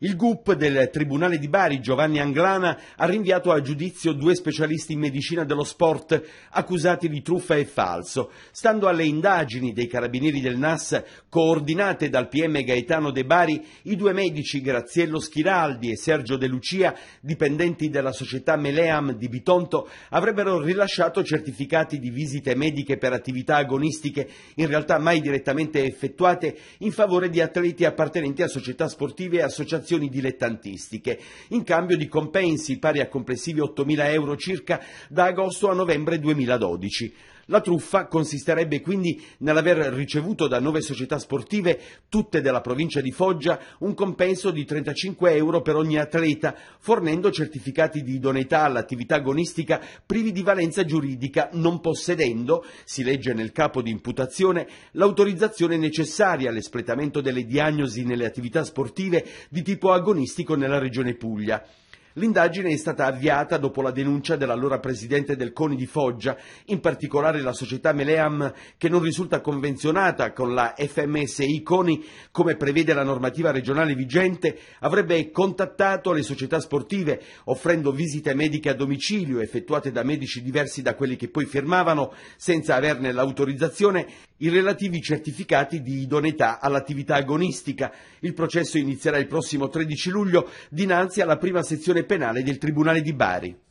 Il GUP del Tribunale di Bari, Giovanni Anglana, ha rinviato a giudizio due specialisti in medicina dello sport accusati di truffa e falso. Stando alle indagini dei carabinieri del NAS coordinate dal PM Gaetano De Bari, i due medici Graziello Schiraldi e Sergio De Lucia, dipendenti della società Meleam di Bitonto, avrebbero rilasciato certificati di visite mediche per attività agonistiche, in realtà mai direttamente effettuate, in favore di atleti appartenenti a società sportive e associazioni associazioni dilettantistiche, in cambio di compensi pari a complessivi 8.000 euro circa da agosto a novembre 2012. La truffa consisterebbe quindi nell'aver ricevuto da nove società sportive, tutte della provincia di Foggia, un compenso di 35 euro per ogni atleta, fornendo certificati di idoneità all'attività agonistica privi di valenza giuridica, non possedendo, si legge nel capo di imputazione, l'autorizzazione necessaria all'espletamento delle diagnosi nelle attività sportive di tipo agonistico nella regione Puglia. L'indagine è stata avviata dopo la denuncia dell'allora presidente del CONI di Foggia, in particolare la società Meleam che non risulta convenzionata con la FMSI CONI come prevede la normativa regionale vigente, avrebbe contattato le società sportive offrendo visite mediche a domicilio effettuate da medici diversi da quelli che poi firmavano senza averne l'autorizzazione i relativi certificati di idoneità all'attività agonistica. Il processo inizierà il prossimo 13 luglio dinanzi alla prima sezione penale del Tribunale di Bari.